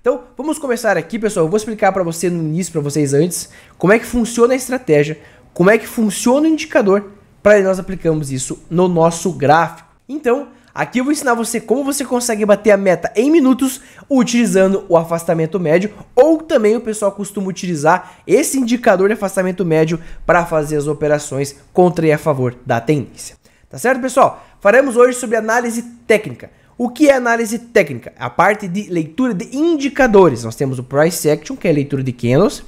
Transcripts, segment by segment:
Então, vamos começar aqui, pessoal. Eu vou explicar para você no início, para vocês antes, como é que funciona a estratégia, como é que funciona o indicador para nós aplicamos isso no nosso gráfico. Então, aqui eu vou ensinar você como você consegue bater a meta em minutos utilizando o afastamento médio ou também o pessoal costuma utilizar esse indicador de afastamento médio para fazer as operações contra e a favor da tendência. Tá certo, pessoal? Faremos hoje sobre análise técnica. O que é análise técnica? A parte de leitura de indicadores. Nós temos o price action, que é a leitura de candles,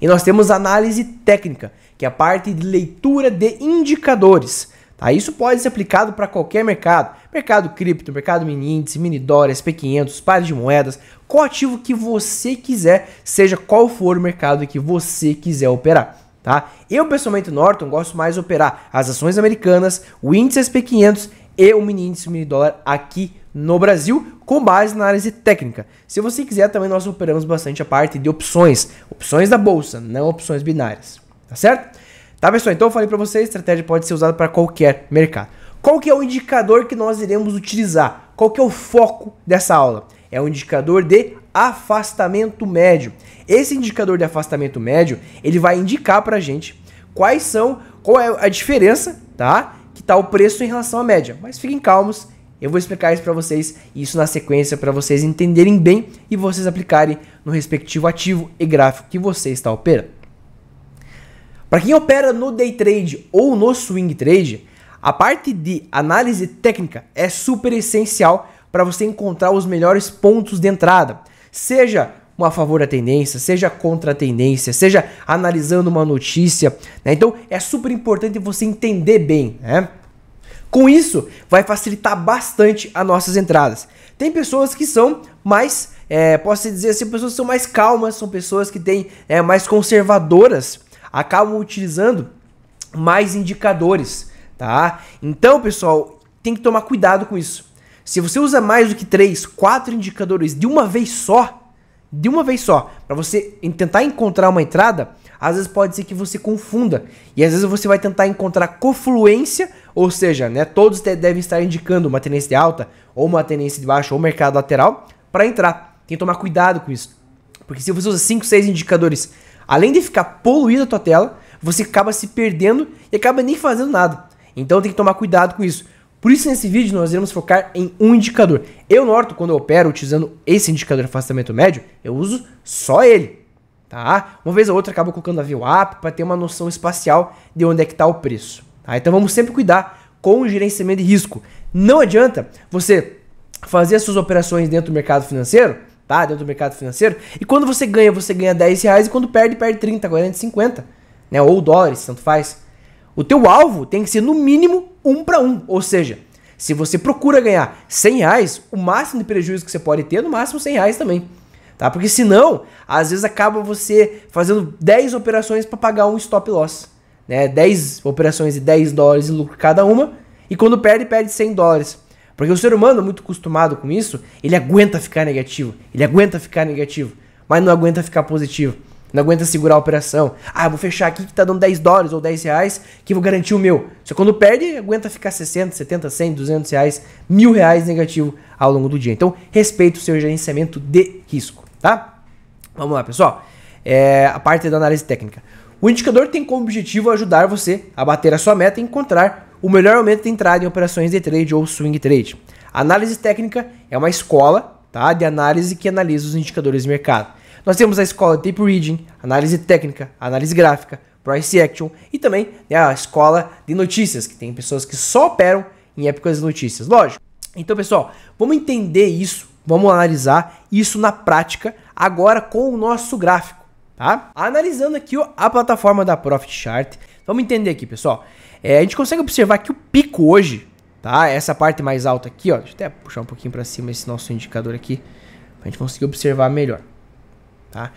e nós temos a análise técnica, que é a parte de leitura de indicadores. Tá? Isso pode ser aplicado para qualquer mercado. Mercado cripto, mercado mini índice, mini dólar, SP500, pares de moedas, qual ativo que você quiser, seja qual for o mercado que você quiser operar. Tá? Eu, pessoalmente, Norton, gosto mais de operar as ações americanas, o índice SP500 e o mini índice, mini dólar aqui no Brasil com base na análise técnica. Se você quiser, também nós operamos bastante a parte de opções, opções da bolsa, não opções binárias, tá certo? Tá, pessoal? Então eu falei para vocês, estratégia pode ser usada para qualquer mercado. Qual que é o indicador que nós iremos utilizar? Qual que é o foco dessa aula? É o um indicador de afastamento médio. Esse indicador de afastamento médio, ele vai indicar pra gente quais são, qual é a diferença, tá? Que tá o preço em relação à média. Mas fiquem calmos, eu vou explicar isso para vocês, isso na sequência para vocês entenderem bem e vocês aplicarem no respectivo ativo e gráfico que você está operando. Para quem opera no day trade ou no swing trade, a parte de análise técnica é super essencial para você encontrar os melhores pontos de entrada, seja uma a favor da tendência, seja contra a tendência, seja analisando uma notícia. Né? Então é super importante você entender bem. Né? Com isso, vai facilitar bastante as nossas entradas. Tem pessoas que são mais, é, posso dizer assim, pessoas que são mais calmas, são pessoas que têm é, mais conservadoras, acabam utilizando mais indicadores, tá? Então, pessoal, tem que tomar cuidado com isso. Se você usa mais do que três, quatro indicadores de uma vez só, de uma vez só, para você tentar encontrar uma entrada, às vezes pode ser que você confunda. E às vezes você vai tentar encontrar confluência, ou seja, né, todos devem estar indicando uma tendência de alta, ou uma tendência de baixa, ou mercado lateral, para entrar. Tem que tomar cuidado com isso. Porque se você usa 5, 6 indicadores, além de ficar poluída a tua tela, você acaba se perdendo e acaba nem fazendo nada. Então tem que tomar cuidado com isso. Por isso, nesse vídeo, nós iremos focar em um indicador. Eu, Norto, quando eu opero utilizando esse indicador de afastamento médio, eu uso só ele tá? Uma vez ou outra acaba colocando a view up para ter uma noção espacial de onde é que está o preço. Tá? Então vamos sempre cuidar com o gerenciamento de risco. Não adianta você fazer as suas operações dentro do mercado financeiro, tá? Dentro do mercado financeiro, e quando você ganha, você ganha 10 reais e quando perde, perde 30, 40, 50, né? Ou dólares, tanto faz. O teu alvo tem que ser no mínimo um para um, ou seja, se você procura ganhar 100 reais, o máximo de prejuízo que você pode ter é no máximo 100 reais também tá? Porque senão, às vezes acaba você fazendo 10 operações para pagar um stop loss, né? 10 operações e 10 dólares de lucro cada uma, e quando perde, perde 100 dólares. Porque o ser humano, é muito acostumado com isso, ele aguenta ficar negativo, ele aguenta ficar negativo, mas não aguenta ficar positivo. Não aguenta segurar a operação. Ah, vou fechar aqui que tá dando 10 dólares ou 10 reais, que vou garantir o meu. Só quando perde, aguenta ficar 60, 70, 100, 200 reais, mil reais negativo ao longo do dia. Então, respeite o seu gerenciamento de risco tá? Vamos lá, pessoal. É a parte da análise técnica. O indicador tem como objetivo ajudar você a bater a sua meta e encontrar o melhor momento de entrada em operações de trade ou swing trade. A análise técnica é uma escola tá, de análise que analisa os indicadores de mercado. Nós temos a escola de Tape Reading, análise técnica, análise gráfica, Price Action e também né, a escola de notícias, que tem pessoas que só operam em épocas de notícias, lógico. Então, pessoal, vamos entender isso Vamos analisar isso na prática agora com o nosso gráfico, tá? Analisando aqui a plataforma da Profit Chart, vamos entender aqui, pessoal. É, a gente consegue observar que o pico hoje, tá? Essa parte mais alta aqui, ó. Deixa eu até puxar um pouquinho para cima esse nosso indicador aqui, pra gente conseguir observar melhor, tá?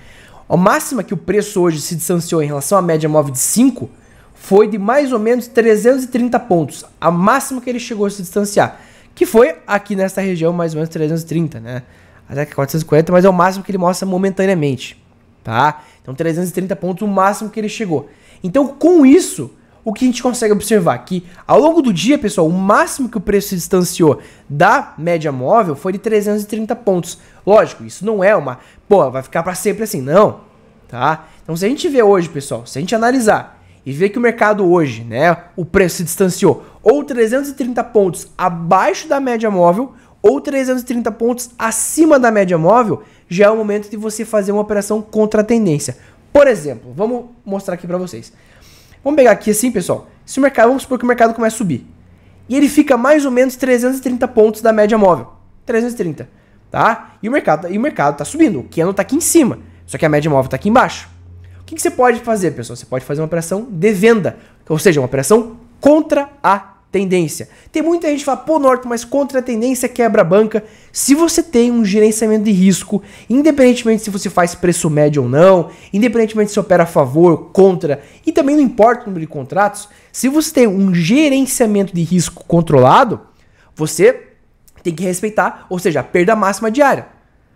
A máxima que o preço hoje se distanciou em relação à média móvel de 5 foi de mais ou menos 330 pontos, a máxima que ele chegou a se distanciar que foi aqui nesta região mais ou menos 330, né? Até 450, mas é o máximo que ele mostra momentaneamente, tá? Então 330 pontos, o máximo que ele chegou. Então com isso, o que a gente consegue observar? Que ao longo do dia, pessoal, o máximo que o preço se distanciou da média móvel foi de 330 pontos. Lógico, isso não é uma... Pô, vai ficar para sempre assim, não, tá? Então se a gente vê hoje, pessoal, se a gente analisar e vê que o mercado hoje, né, o preço se distanciou ou 330 pontos abaixo da média móvel ou 330 pontos acima da média móvel, já é o momento de você fazer uma operação contra a tendência. Por exemplo, vamos mostrar aqui para vocês. Vamos pegar aqui assim, pessoal. Se o mercado, vamos supor que o mercado começa a subir. E ele fica mais ou menos 330 pontos da média móvel. 330, tá? E o mercado, e o mercado tá subindo. O candle tá aqui em cima, só que a média móvel tá aqui embaixo que, que você pode fazer, pessoal? Você pode fazer uma operação de venda, ou seja, uma operação contra a tendência. Tem muita gente que fala, pô, Norton, mas contra a tendência quebra a banca. Se você tem um gerenciamento de risco, independentemente se você faz preço médio ou não, independentemente se opera a favor, contra, e também não importa o número de contratos, se você tem um gerenciamento de risco controlado, você tem que respeitar, ou seja, a perda máxima diária.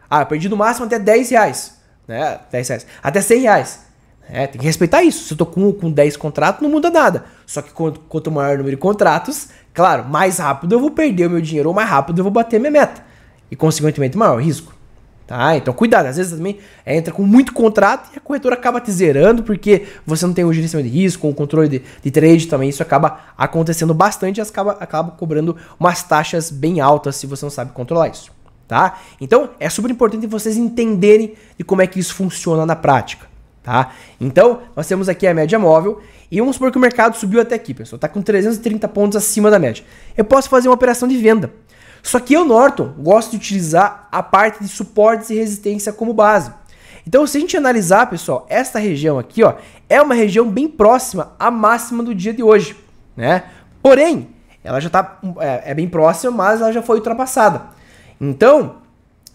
Ah, perdi no máximo até 10 reais, né? 10 reais, até 100 reais. É, tem que respeitar isso. Se eu tô com, com 10 contratos, não muda nada. Só que quanto, quanto maior o número de contratos, claro, mais rápido eu vou perder o meu dinheiro, ou mais rápido eu vou bater a minha meta. E, consequentemente, maior o risco. Tá? Então, cuidado. Às vezes também é, entra com muito contrato e a corretora acaba te zerando porque você não tem o gerenciamento de risco, o controle de, de trade também. Isso acaba acontecendo bastante e acaba, acaba cobrando umas taxas bem altas se você não sabe controlar isso. Tá? Então, é super importante vocês entenderem de como é que isso funciona na prática tá? Então, nós temos aqui a média móvel e vamos supor que o mercado subiu até aqui, pessoal, tá com 330 pontos acima da média. Eu posso fazer uma operação de venda. Só que eu, Norton, gosto de utilizar a parte de suportes e resistência como base. Então, se a gente analisar, pessoal, esta região aqui, ó, é uma região bem próxima à máxima do dia de hoje, né? Porém, ela já tá é, é bem próxima, mas ela já foi ultrapassada. Então,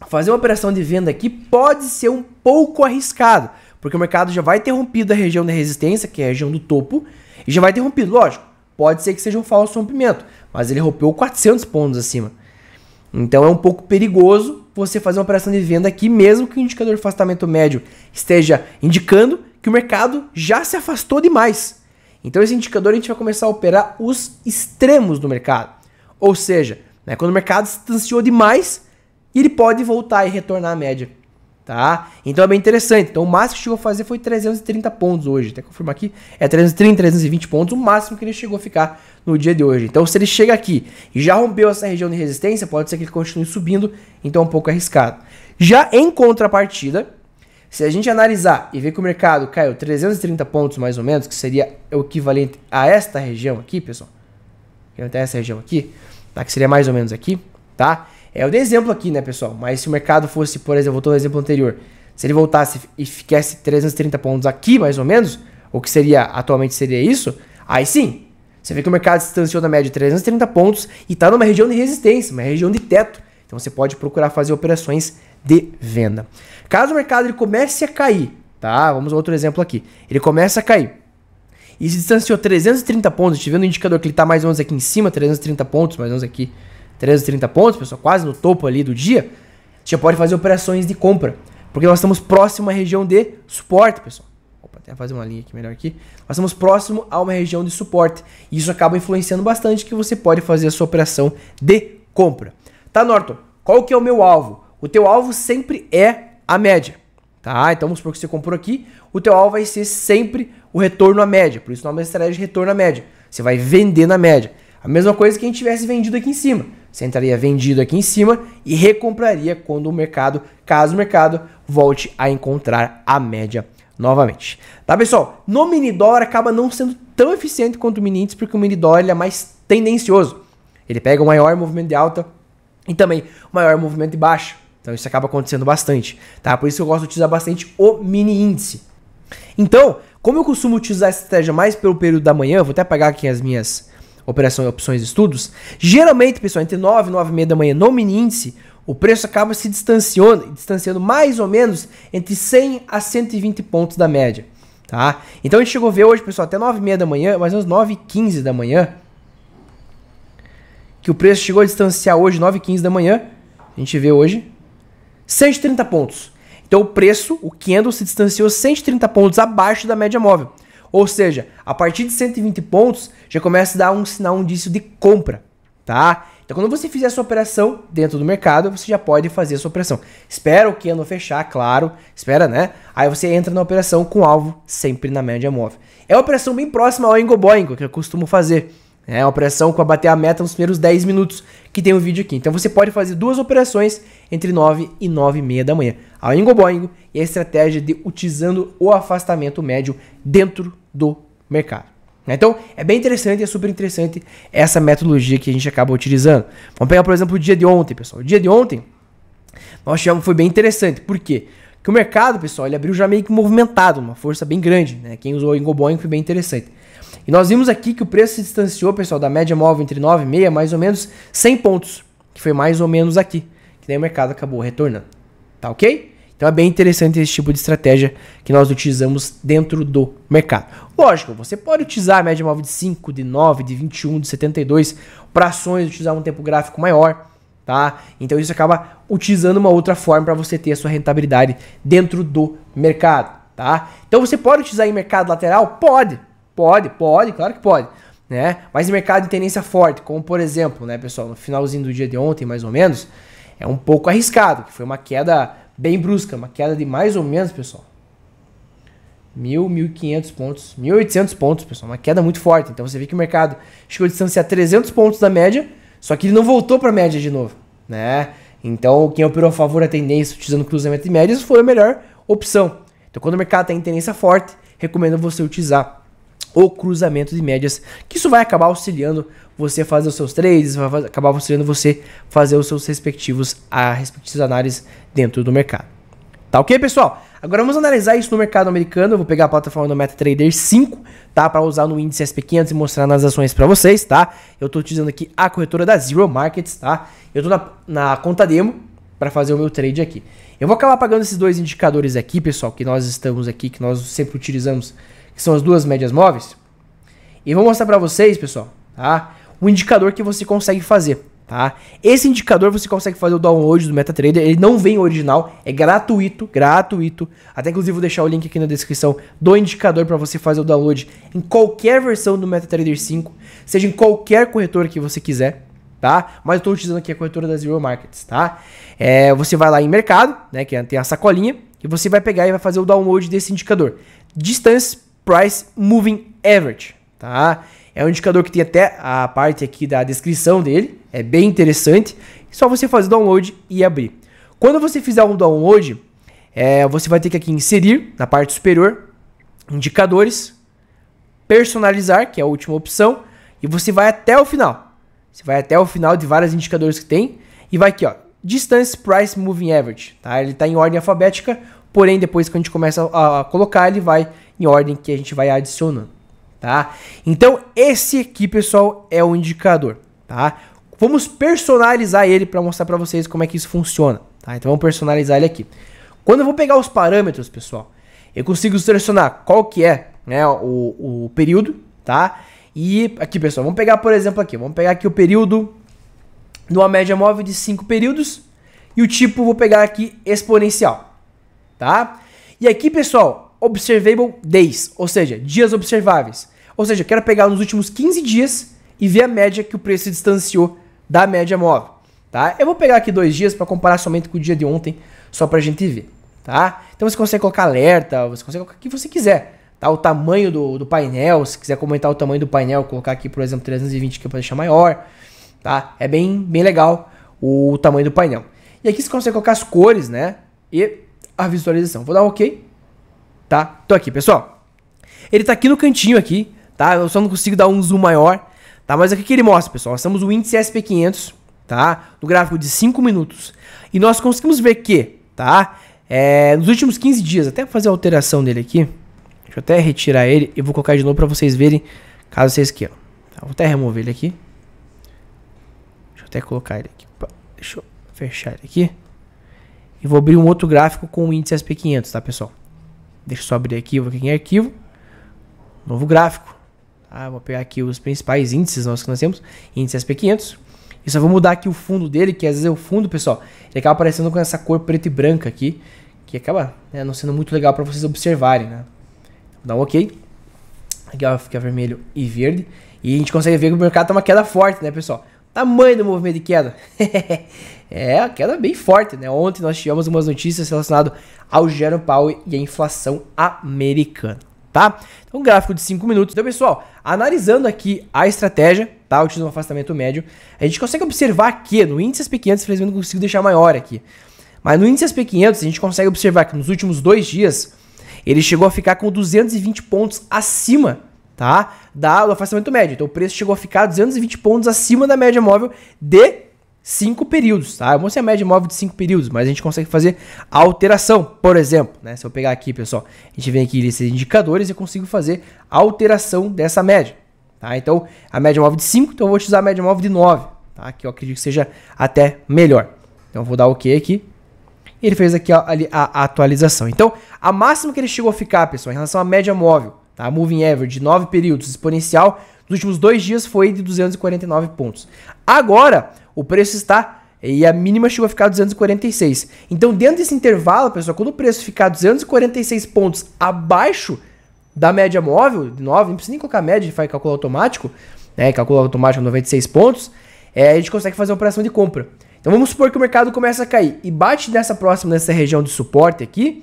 fazer uma operação de venda aqui pode ser um pouco arriscado, porque o mercado já vai ter rompido a região da resistência, que é a região do topo, e já vai ter rompido. Lógico, pode ser que seja um falso rompimento, mas ele rompeu 400 pontos acima. Então é um pouco perigoso você fazer uma operação de venda aqui, mesmo que o indicador de afastamento médio esteja indicando que o mercado já se afastou demais. Então esse indicador a gente vai começar a operar os extremos do mercado. Ou seja, né, quando o mercado se distanciou demais, ele pode voltar e retornar à média tá? Então é bem interessante. Então o máximo que chegou a fazer foi 330 pontos hoje, até confirmar aqui, é 330, 320 pontos, o máximo que ele chegou a ficar no dia de hoje. Então se ele chega aqui e já rompeu essa região de resistência, pode ser que ele continue subindo, então é um pouco arriscado. Já em contrapartida, se a gente analisar e ver que o mercado caiu 330 pontos mais ou menos, que seria o equivalente a esta região aqui, pessoal, que até essa região aqui, tá? Que seria mais ou menos aqui, tá? É, eu dei exemplo aqui, né, pessoal? Mas se o mercado fosse, por exemplo, voltando ao exemplo anterior, se ele voltasse e ficasse 330 pontos aqui, mais ou menos, o que seria atualmente seria isso, aí sim, você vê que o mercado se distanciou da média de 330 pontos e está numa região de resistência, uma região de teto. Então você pode procurar fazer operações de venda. Caso o mercado ele comece a cair, tá? Vamos a outro exemplo aqui. Ele começa a cair e se distanciou 330 pontos, estive no indicador que ele está mais ou menos aqui em cima, 330 pontos, mais ou menos aqui 330 pontos, pessoal, quase no topo ali do dia, você pode fazer operações de compra. Porque nós estamos próximo à região de suporte, pessoal. Opa, até fazer uma linha aqui melhor aqui. Nós estamos próximo a uma região de suporte. E isso acaba influenciando bastante que você pode fazer a sua operação de compra. Tá, Norton? Qual que é o meu alvo? O teu alvo sempre é a média. Tá? Então vamos supor que você comprou aqui, o teu alvo vai ser sempre o retorno à média. Por isso o nome da estratégia é retorno à média. Você vai vender na média. A mesma coisa que a gente tivesse vendido aqui em cima. Você entraria vendido aqui em cima e recompraria quando o mercado, caso o mercado volte a encontrar a média novamente. Tá, pessoal? No mini dólar acaba não sendo tão eficiente quanto o mini índice, porque o mini dólar é mais tendencioso. Ele pega o maior movimento de alta e também o maior movimento de baixa. Então isso acaba acontecendo bastante, tá? Por isso que eu gosto de utilizar bastante o mini índice. Então, como eu costumo utilizar essa estratégia mais pelo período da manhã, vou até apagar aqui as minhas operação opções de estudos, geralmente, pessoal, entre 9 e 9 e meia da manhã no mini índice, o preço acaba se distanciando, distanciando mais ou menos entre 100 a 120 pontos da média. Tá? Então a gente chegou a ver hoje, pessoal, até 9 e meia da manhã, mais ou menos 9 e 15 da manhã, que o preço chegou a distanciar hoje, 9 e 15 da manhã, a gente vê hoje, 130 pontos. Então o preço, o candle, se distanciou 130 pontos abaixo da média móvel. Ou seja, a partir de 120 pontos já começa a dar um sinal, um indício de compra, tá? Então quando você fizer a sua operação dentro do mercado, você já pode fazer a sua operação. Espera o que ano fechar, claro, espera, né? Aí você entra na operação com alvo sempre na média móvel. É uma operação bem próxima ao Engoboingo que eu costumo fazer. É uma operação com a bater a meta nos primeiros 10 minutos que tem o vídeo aqui. Então você pode fazer duas operações entre 9 e 9 e meia da manhã. A Ingo Boingo e a estratégia de utilizando o afastamento médio dentro do mercado. Né? Então, é bem interessante, é super interessante essa metodologia que a gente acaba utilizando. Vamos pegar, por exemplo, o dia de ontem, pessoal. O dia de ontem, nós tivemos, foi bem interessante. Por quê? Porque o mercado, pessoal, ele abriu já meio que movimentado, uma força bem grande. Né? Quem usou o Ingo Boingo foi bem interessante. E nós vimos aqui que o preço se distanciou, pessoal, da média móvel entre 9 e meia, mais ou menos 100 pontos, que foi mais ou menos aqui, que daí o mercado acabou retornando. Tá ok? Então é bem interessante esse tipo de estratégia que nós utilizamos dentro do mercado. Lógico, você pode utilizar a média móvel de 5, de 9, de 21, de 72 para ações, utilizar um tempo gráfico maior, tá? Então isso acaba utilizando uma outra forma para você ter a sua rentabilidade dentro do mercado, tá? Então você pode utilizar em mercado lateral? Pode, Pode, pode, claro que pode. Né? Mas mercado de tendência forte, como por exemplo, né, pessoal, no finalzinho do dia de ontem, mais ou menos, é um pouco arriscado. Foi uma queda bem brusca, uma queda de mais ou menos, pessoal, mil, mil quinhentos pontos, mil oitocentos pontos, pessoal, uma queda muito forte. Então você vê que o mercado chegou a distanciar a 300 pontos da média, só que ele não voltou para a média de novo, né? Então quem operou a favor da tendência utilizando cruzamento de médias foi a melhor opção. Então quando o mercado tem tá tendência forte, recomendo você utilizar ou cruzamento de médias, que isso vai acabar auxiliando você a fazer os seus trades, vai acabar auxiliando você a fazer os seus respectivos, a análises dentro do mercado. Tá ok, pessoal? Agora vamos analisar isso no mercado americano. Eu vou pegar a plataforma do MetaTrader 5, tá? Para usar no índice SP500 e mostrar nas ações para vocês, tá? Eu estou utilizando aqui a corretora da Zero Markets, tá? Eu estou na, na conta demo para fazer o meu trade aqui. Eu vou acabar pagando esses dois indicadores aqui, pessoal, que nós estamos aqui, que nós sempre utilizamos que são as duas médias móveis. E vou mostrar para vocês, pessoal, tá? O indicador que você consegue fazer, tá? Esse indicador você consegue fazer o download do MetaTrader, ele não vem original, é gratuito, gratuito. Até inclusive vou deixar o link aqui na descrição do indicador para você fazer o download em qualquer versão do MetaTrader 5, seja em qualquer corretora que você quiser, tá? Mas eu estou utilizando aqui a corretora da Zero Markets, tá? É, você vai lá em mercado, né, que é, tem a sacolinha, e você vai pegar e vai fazer o download desse indicador. Distância Price Moving Average, tá? É um indicador que tem até a parte aqui da descrição dele, é bem interessante. É só você fazer o download e abrir. Quando você fizer o download, é, você vai ter que aqui inserir na parte superior indicadores, personalizar, que é a última opção, e você vai até o final. Você vai até o final de vários indicadores que tem e vai aqui, ó, Distance Price Moving Average, tá? Ele está em ordem alfabética, Porém, depois que a gente começa a colocar, ele vai em ordem que a gente vai adicionando, tá? Então, esse aqui, pessoal, é o indicador, tá? Vamos personalizar ele para mostrar para vocês como é que isso funciona, tá? Então, vamos personalizar ele aqui. Quando eu vou pegar os parâmetros, pessoal, eu consigo selecionar qual que é né, o, o período, tá? E aqui, pessoal, vamos pegar, por exemplo, aqui. Vamos pegar aqui o período numa média móvel de 5 períodos. E o tipo, vou pegar aqui exponencial, tá? E aqui, pessoal, observable days, ou seja, dias observáveis. Ou seja, eu quero pegar nos últimos 15 dias e ver a média que o preço se distanciou da média móvel, tá? Eu vou pegar aqui dois dias para comparar somente com o dia de ontem, só para a gente ver, tá? Então você consegue colocar alerta, você consegue colocar o que você quiser, tá? O tamanho do, do painel, se quiser comentar o tamanho do painel, colocar aqui, por exemplo, 320 que é para deixar maior, tá? É bem, bem legal o tamanho do painel. E aqui você consegue colocar as cores, né? E a visualização. Vou dar OK. Tá? Tô aqui, pessoal. Ele tá aqui no cantinho aqui, tá? Eu só não consigo dar um zoom maior, tá? Mas o que ele mostra, pessoal? Nós temos o índice SP500, tá? No gráfico de 5 minutos. E nós conseguimos ver que, tá? É, nos últimos 15 dias, até fazer a alteração dele aqui. Deixa eu até retirar ele e vou colocar de novo para vocês verem, caso vocês queiram. Tá, vou até remover ele aqui. Deixa eu até colocar ele aqui. Opa, deixa eu fechar ele aqui. E vou abrir um outro gráfico com o índice SP500, tá, pessoal? Deixa eu só abrir aqui, vou aqui em é arquivo. Novo gráfico. Tá? Vou pegar aqui os principais índices nossos que nós temos. Índice SP500. E só vou mudar aqui o fundo dele, que às vezes é o fundo, pessoal. Ele acaba aparecendo com essa cor preta e branca aqui. Que acaba né, não sendo muito legal para vocês observarem, né? Vou dar um ok. Aqui ó, fica vermelho e verde. E a gente consegue ver que o mercado tá uma queda forte, né, pessoal? Tamanho do movimento de queda. é, a queda bem forte, né? Ontem nós tivemos umas notícias relacionadas ao Jerome Powell e à inflação americana, tá? Então, um gráfico de 5 minutos. Então, pessoal, analisando aqui a estratégia, tá? Utilizando o afastamento médio, a gente consegue observar que no índice SP500, infelizmente não consigo deixar maior aqui. Mas no índice SP500, a gente consegue observar que nos últimos dois dias, ele chegou a ficar com 220 pontos acima tá? Da, do afastamento médio. Então o preço chegou a ficar 220 pontos acima da média móvel de 5 períodos, tá? Eu mostrei a média móvel de 5 períodos, mas a gente consegue fazer alteração, por exemplo, né? Se eu pegar aqui, pessoal, a gente vem aqui em indicadores e consigo fazer alteração dessa média, tá? Então, a média móvel de 5, então eu vou utilizar a média móvel de 9, tá? Que eu acredito que seja até melhor. Então, eu vou dar OK aqui. Ele fez aqui a, a, a atualização. Então, a máxima que ele chegou a ficar, pessoal, em relação à média móvel, Tá? Moving average, 9 períodos, exponencial, nos últimos dois dias foi de 249 pontos. Agora, o preço está e a mínima chegou a ficar 246. Então, dentro desse intervalo, pessoal, quando o preço ficar 246 pontos abaixo da média móvel, de 9, não precisa nem colocar média, faz cálculo automático, né? Calcula automático 96 pontos, é, a gente consegue fazer uma operação de compra. Então vamos supor que o mercado começa a cair e bate nessa próxima, nessa região de suporte aqui.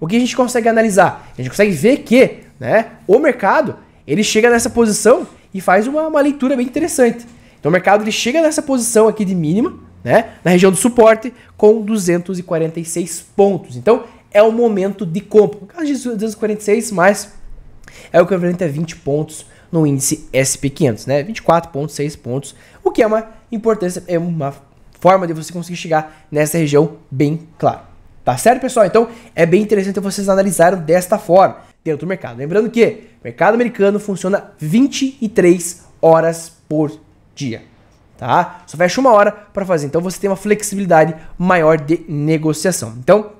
O que a gente consegue analisar? A gente consegue ver que né? O mercado, ele chega nessa posição e faz uma, uma leitura bem interessante. Então o mercado ele chega nessa posição aqui de mínima, né? Na região do suporte com 246 pontos. Então é o momento de compra. No caso de 246, mais é o que equivalente a 20 pontos no índice SP500, né? 24 pontos, pontos, o que é uma importância, é uma forma de você conseguir chegar nessa região bem claro. Tá certo, pessoal? Então é bem interessante vocês analisaram desta forma dentro do mercado. Lembrando que o mercado americano funciona 23 horas por dia, tá? Só fecha uma hora para fazer. Então você tem uma flexibilidade maior de negociação. Então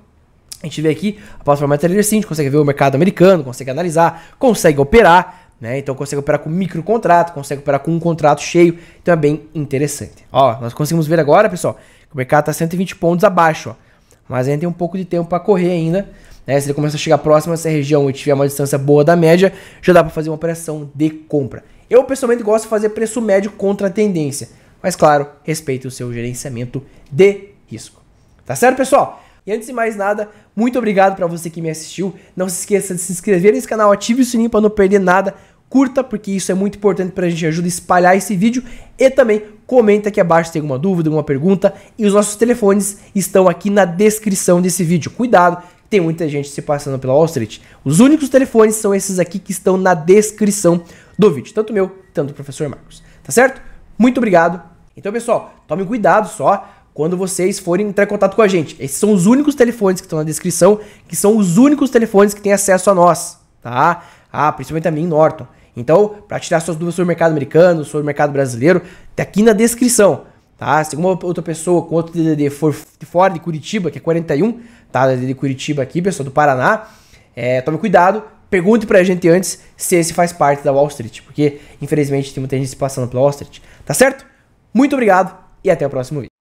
a gente vê aqui a plataforma Trader Sim, a gente consegue ver o mercado americano, consegue analisar, consegue operar, né? Então consegue operar com micro contrato, consegue operar com um contrato cheio, então é bem interessante. Ó, nós conseguimos ver agora, pessoal, que o mercado está 120 pontos abaixo, ó. Mas ainda tem um pouco de tempo para correr ainda. Né? Se ele começar a chegar próximo essa região e tiver uma distância boa da média, já dá para fazer uma operação de compra. Eu pessoalmente gosto de fazer preço médio contra a tendência. Mas claro, respeite o seu gerenciamento de risco. Tá certo, pessoal? E antes de mais nada, muito obrigado para você que me assistiu. Não se esqueça de se inscrever nesse canal, ative o sininho para não perder nada curta, porque isso é muito importante para a gente, ajuda a espalhar esse vídeo e também comenta aqui abaixo se tem alguma dúvida, alguma pergunta e os nossos telefones estão aqui na descrição desse vídeo. Cuidado, tem muita gente se passando pela Wall Street. Os únicos telefones são esses aqui que estão na descrição do vídeo, tanto meu, tanto do professor Marcos. Tá certo? Muito obrigado. Então, pessoal, tome cuidado só quando vocês forem entrar em contato com a gente. Esses são os únicos telefones que estão na descrição, que são os únicos telefones que têm acesso a nós, tá? Ah, principalmente a mim, Norton. Então, para tirar suas dúvidas sobre o mercado americano, sobre o mercado brasileiro, tá aqui na descrição, tá? Se alguma outra pessoa com outro DDD for fora de Curitiba, que é 41, tá? DDD Curitiba aqui, pessoal do Paraná, é, tome cuidado, pergunte pra gente antes se esse faz parte da Wall Street, porque infelizmente tem muita gente passando pela Wall Street, tá certo? Muito obrigado e até o próximo vídeo.